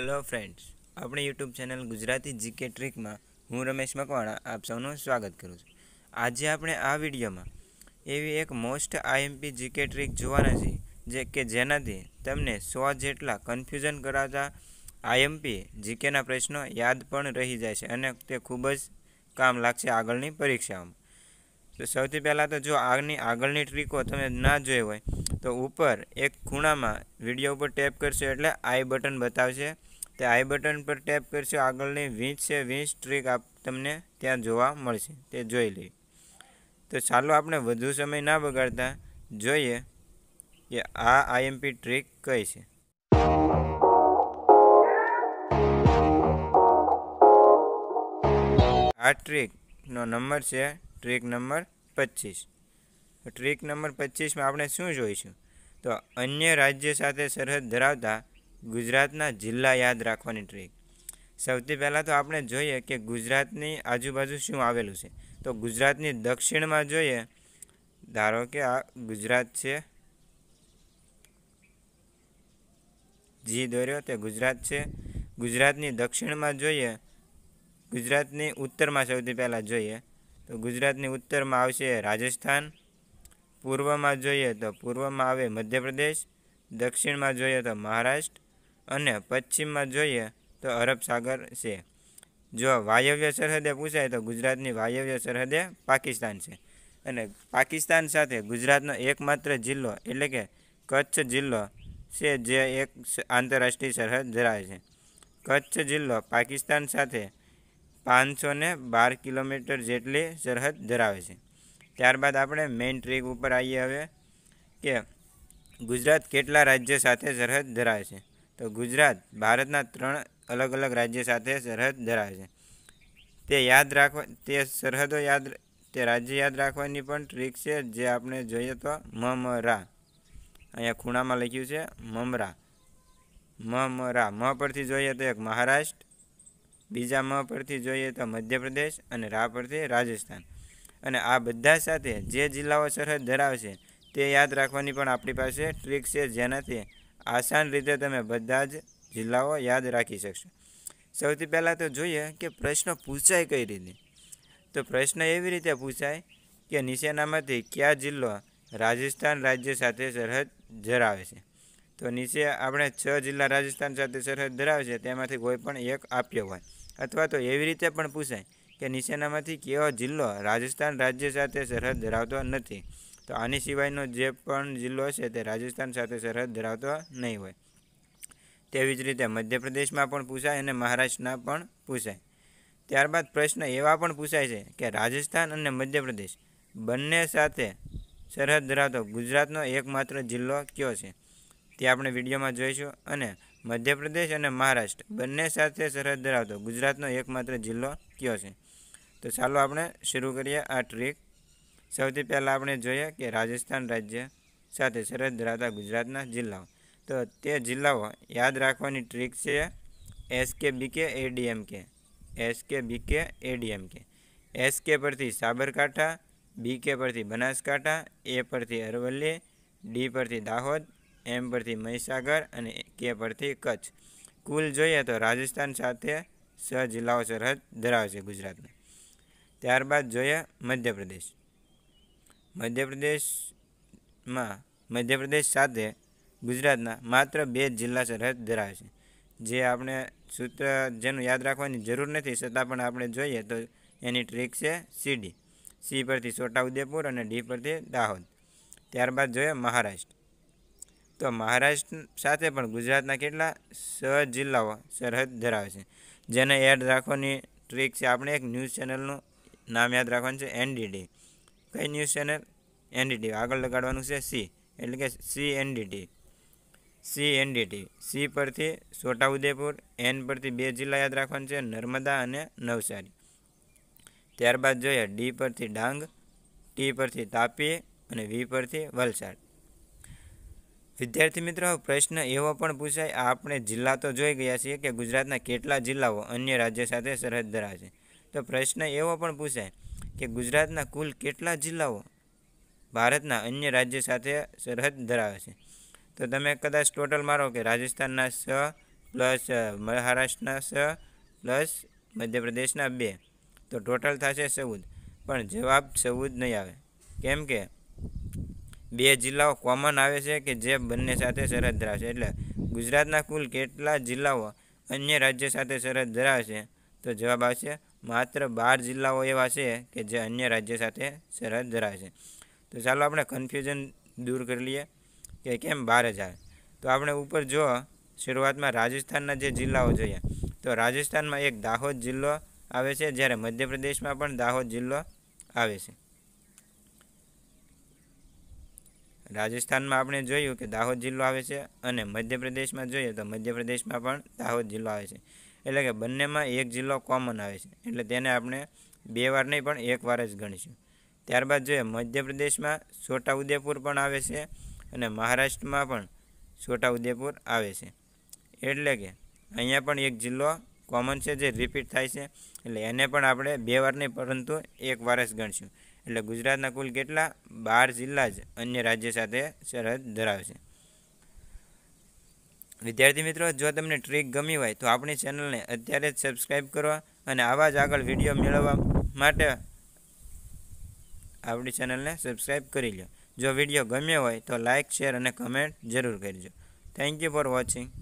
hello friends આપણી YouTube channel Gujarati GK ટ્રીકમાં હું રમેશ મકવાણા આપ સૌનું સ્વાગત કરું છું આજે આપણે આ વિડીયોમાં એવી એક મોસ્ટ આઈએમપી જીકે ટ્રીક જોવાના છે જે કે જેનાથી તમને સો જેટલા કન્ફ્યુઝન કરાવતા આઈએમપી જીકેના પ્રશ્નો યાદ પણ રહી જાય છે અને તે ખૂબ જ કામ લાગશે આગળની પરીક્ષાઓમાં તો સૌથી પહેલાં તો જો આગની આગળની ટ્રીકો તમે ના જોઈ હોય તો ઉપર એક ખૂણામાં વિડીયો ઉપર ટેપ કરશો એટલે આઈ બટન બતાવશે તે આઈ બટન પર ટેપ કરશો આગળની વીંચ છે વીંચ ટ્રીક આપ તમને ત્યાં જોવા મળશે તે જોઈ લઈ તો ચાલો આપણે વધુ સમય ના બગાડતા જોઈએ કે આ આઈએમપી ટ્રીક કઈ છે આ ટ્રીકનો નંબર છે ટ્રીક નંબર પચીસ ટ્રીક નંબર પચીસમાં આપણે શું જોઈશું તો અન્ય રાજ્ય સાથે સરહદ ધરાવતા ગુજરાતના જિલ્લા યાદ રાખવાની ટ્રીક સૌથી પહેલાં તો આપણે જોઈએ કે ગુજરાતની આજુબાજુ શું આવેલું છે તો ગુજરાતની દક્ષિણમાં જોઈએ ધારો કે આ ગુજરાત છે જી દોર્યો તે ગુજરાત છે ગુજરાતની દક્ષિણમાં જોઈએ ગુજરાતની ઉત્તરમાં સૌથી પહેલાં જોઈએ તો ગુજરાતની ઉત્તરમાં આવશે રાજસ્થાન પૂર્વમાં જોઈએ તો પૂર્વમાં આવે મધ્યપ્રદેશ દક્ષિણમાં જોઈએ તો મહારાષ્ટ્ર અને પશ્ચિમમાં જોઈએ તો અરબ સાગર છે જો વાયવ્ય સરહદે પૂછાય તો ગુજરાતની વાયવ્ય સરહદે પાકિસ્તાન છે અને પાકિસ્તાન સાથે ગુજરાતનો એકમાત્ર જિલ્લો એટલે કે કચ્છ જિલ્લો છે જે એક આંતરરાષ્ટ્રીય સરહદ ધરાવે છે કચ્છ જિલ્લો પાકિસ્તાન સાથે પાંચસો બાર કિલોમીટર જેટલી સરહદ ધરાવે છે ત્યારબાદ આપણે મેઇન ટ્રીક ઉપર આવીએ હવે કે ગુજરાત કેટલા રાજ્ય સાથે સરહદ ધરાવે છે તો ગુજરાત ભારતના ત્રણ અલગ અલગ રાજ્ય સાથે સરહદ ધરાવે છે તે યાદ રાખવા તે સરહદો યાદ તે રાજ્ય યાદ રાખવાની પણ ટ્રીક છે જે આપણે જોઈએ તો મમરા અહીંયા ખૂણામાં લખ્યું છે મમરા મમરા મ પરથી જોઈએ તો એક મહારાષ્ટ્ર બીજા મ પરથી જોઈએ તો મધ્યપ્રદેશ અને રા પરથી રાજસ્થાન અને આ બધા સાથે જે જિલ્લાઓ સરહદ ધરાવે છે તે યાદ રાખવાની પણ આપણી પાસે ટ્રીક છે જેનાથી આસાન રીતે તમે બધા જ જિલ્લાઓ યાદ રાખી શકશો સૌથી પહેલાં તો જોઈએ કે પ્રશ્ન પૂછાય કઈ રીતે તો પ્રશ્ન એવી રીતે પૂછાય કે નીચેનામાંથી કયા જિલ્લો રાજસ્થાન રાજ્ય સાથે સરહદ ધરાવે છે તો નીચે આપણે છ જિલ્લા રાજસ્થાન સાથે સરહદ ધરાવે છે તેમાંથી કોઈ પણ એક આપ્યો હોય અથવા તો એવી રીતે પણ પૂછાય કે નીચેનામાંથી કેવો જિલ્લો રાજસ્થાન રાજ્ય સાથે સરહદ ધરાવતો નથી તો આની સિવાયનો જે પણ જિલ્લો છે તે રાજસ્થાન સાથે સરહદ ધરાવતો નહીં હોય તેવી જ રીતે મધ્યપ્રદેશમાં પણ પૂછાય અને મહારાષ્ટ્રના પણ પૂછાય ત્યારબાદ પ્રશ્ન એવા પણ પૂછાય છે કે રાજસ્થાન અને મધ્યપ્રદેશ બંને સાથે સરહદ ધરાવતો ગુજરાતનો એકમાત્ર જિલ્લો કયો છે તે આપણે વિડીયોમાં જોઈશું અને મધ્યપ્રદેશ અને મહારાષ્ટ્ર બંને સાથે સરહદ ધરાવતો ગુજરાતનો એકમાત્ર જિલ્લો કયો છે તો ચાલો આપણે શરૂ કરીએ આ ટ્રીક સૌથી પહેલાં આપણે જોઈએ કે રાજસ્થાન રાજ્ય સાથે સરહદ ધરાવતા ગુજરાતના જિલ્લાઓ તો તે જિલ્લાઓ યાદ રાખવાની ટ્રીક છે SK BK ADMK SK BK ADMK SK પરથી સાબરકાંઠા બીકે પરથી બનાસકાંઠા એ પરથી અરવલ્લી ડી પરથી દાહોદ એમ પરથી મહીસાગર અને કે પરથી કચ્છ કુલ જોઈએ તો રાજસ્થાન સાથે છ જિલ્લાઓ સરહદ ધરાવે છે ગુજરાતના ત્યારબાદ જોઈએ મધ્યપ્રદેશ મધ્યપ્રદેશમાં મધ્યપ્રદેશ સાથે ગુજરાતના માત્ર બે જિલ્લા સરહદ ધરાવે છે જે આપણે સૂત્ર જેનું યાદ રાખવાની જરૂર નથી છતાં પણ આપણે જોઈએ તો એની ટ્રીક છે સીડી સી પરથી ઉદયપુર અને ડી પરથી દાહોદ ત્યારબાદ જોઈએ મહારાષ્ટ્ર તો મહારાષ્ટ્ર સાથે પણ ગુજરાતના કેટલા છ જિલ્લાઓ સરહદ ધરાવે છે જેને યાદ રાખવાની ટ્રીક છે આપણે એક ન્યૂઝ ચેનલનું નામ યાદ રાખવાનું છે એનડીટી કઈ ન્યૂઝ ચેનલ એનડીટી આગળ લગાડવાનું છે સી એટલે કે C NDT C NDT C પરથી છોટાઉદેપુર એન પરથી બે જિલ્લા યાદ રાખવાનું છે નર્મદા અને નવસારી ત્યારબાદ જોઈએ ડી પરથી ડાંગ ટી પરથી તાપી અને વી પરથી વલસાડ વિદ્યાર્થી મિત્રો પ્રશ્ન એવો પણ પૂછાય આપણે જિલ્લા તો જોઈ ગયા છીએ કે ગુજરાતના કેટલા જિલ્લાઓ અન્ય રાજ્ય સાથે સરહદ ધરાવે તો પ્રશ્ન એવો પણ પૂછાય કે ગુજરાતના કુલ કેટલા જિલ્લાઓ ભારતના અન્ય રાજ્ય સાથે સરહદ ધરાવે છે તો તમે કદાચ ટોટલ મારો કે રાજસ્થાનના છ પ્લસ મહારાષ્ટ્રના છ પ્લસ મધ્યપ્રદેશના બે તો ટોટલ થશે ચૌદ પણ જવાબ ચૌદ નહીં આવે કેમ કે બે જિલ્લાઓ કોમન આવે છે કે જે બંને સાથે સરહદ ધરાવે છે એટલે ગુજરાતના કુલ કેટલા જિલ્લાઓ અન્ય રાજ્ય સાથે સરહદ ધરાવે છે તો જવાબ આવશે માત્ર બાર જિલ્લાઓ એવા છે કે જે અન્ય રાજ્ય સાથે સરહદ ધરાવે છે તો ચાલો આપણે કન્ફ્યુઝન દૂર કરી લઈએ કે કેમ બાર હજાર તો આપણે ઉપર જો શરૂઆતમાં રાજસ્થાનના જે જિલ્લાઓ જોઈએ તો રાજસ્થાનમાં એક દાહોદ જિલ્લો આવે છે જ્યારે મધ્યપ્રદેશમાં પણ દાહોદ જિલ્લો આવે છે રાજસ્થાનમાં આપણે જોયું કે દાહોદ જિલ્લો આવે છે અને મધ્યપ્રદેશમાં જોઈએ તો મધ્યપ્રદેશમાં પણ દાહોદ જિલ્લો આવે છે એટલે કે બંનેમાં એક જિલ્લો કોમન આવે છે એટલે તેને આપણે બે વાર નહીં પણ એક વાર જ ગણીશું ત્યારબાદ જોઈએ મધ્યપ્રદેશમાં છોટાઉદેપુર પણ આવે છે અને મહારાષ્ટ્રમાં પણ છોટાઉદેપુર આવે છે એટલે કે અહીંયા પણ એક જિલ્લો કોમન છે જે રિપીટ થાય છે એટલે એને પણ આપણે બે વાર નહીં પરંતુ એક વાર જ ગણશું એટલે ગુજરાતના કુલ કેટલા બાર જિલ્લા જ અન્ય રાજ્ય સાથે સરહદ ધરાવે છે વિદ્યાર્થી મિત્રો જો તમને ટ્રીક ગમી હોય તો આપણી ચેનલને અત્યારે જ સબસ્ક્રાઈબ કરવા અને આવા જ આગળ વિડીયો મેળવવા માટે આપણી ચેનલને સબસ્ક્રાઈબ કરી લો જો વિડીયો ગમ્યો હોય તો લાઇક શેર અને કમેન્ટ જરૂર કરજો થેન્ક યુ ફોર વોચિંગ